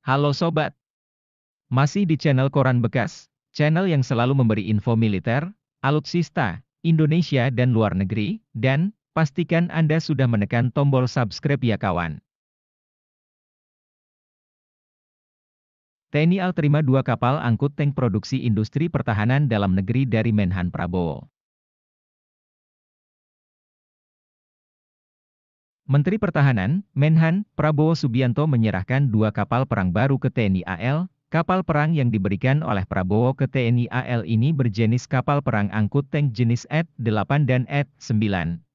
Halo Sobat. Masih di channel Koran Bekas, channel yang selalu memberi info militer, alutsista, Indonesia dan luar negeri, dan pastikan Anda sudah menekan tombol subscribe ya kawan. TNI Al terima dua kapal angkut tank produksi industri pertahanan dalam negeri dari Menhan Prabowo. Menteri Pertahanan, Menhan, Prabowo Subianto menyerahkan dua kapal perang baru ke TNI AL. Kapal perang yang diberikan oleh Prabowo ke TNI AL ini berjenis kapal perang angkut tank jenis ET-8 dan ET-9,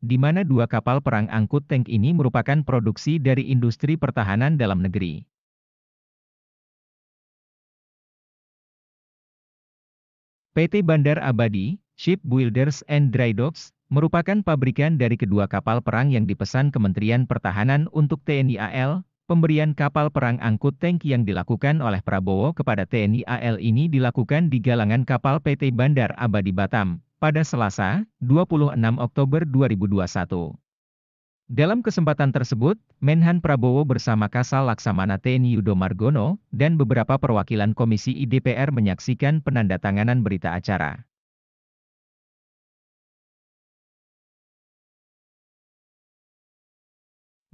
di mana dua kapal perang angkut tank ini merupakan produksi dari industri pertahanan dalam negeri. PT Bandar Abadi, Shipbuilders and Dry Docks, merupakan pabrikan dari kedua kapal perang yang dipesan Kementerian Pertahanan untuk TNI AL. Pemberian kapal perang angkut tank yang dilakukan oleh Prabowo kepada TNI AL ini dilakukan di galangan kapal PT Bandar Abadi Batam pada Selasa, 26 Oktober 2021. Dalam kesempatan tersebut, Menhan Prabowo bersama Kasal Laksamana TNI Yudo Margono dan beberapa perwakilan Komisi IDPR menyaksikan penandatanganan berita acara.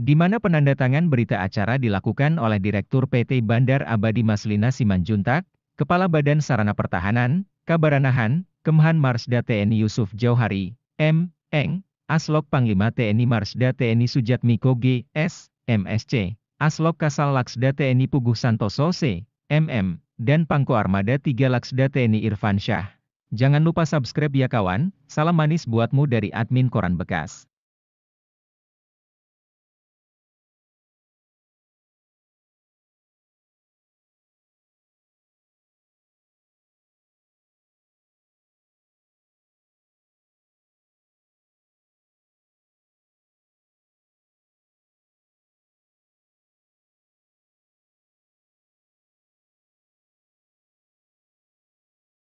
di mana penandatangan berita acara dilakukan oleh Direktur PT Bandar Abadi Maslina Simanjuntak, Kepala Badan Sarana Pertahanan, Kabaranahan, Kemhan Marsda TNI Yusuf Jauhari, M. Eng, Aslok Panglima TNI Marsda TNI Sujat Miko G. S. MSC, Aslok Kasal Laksda TNI Puguh Santoso C. MM, dan Pangko Armada 3 Laksda TNI Irfan Syah. Jangan lupa subscribe ya kawan, salam manis buatmu dari admin Koran Bekas.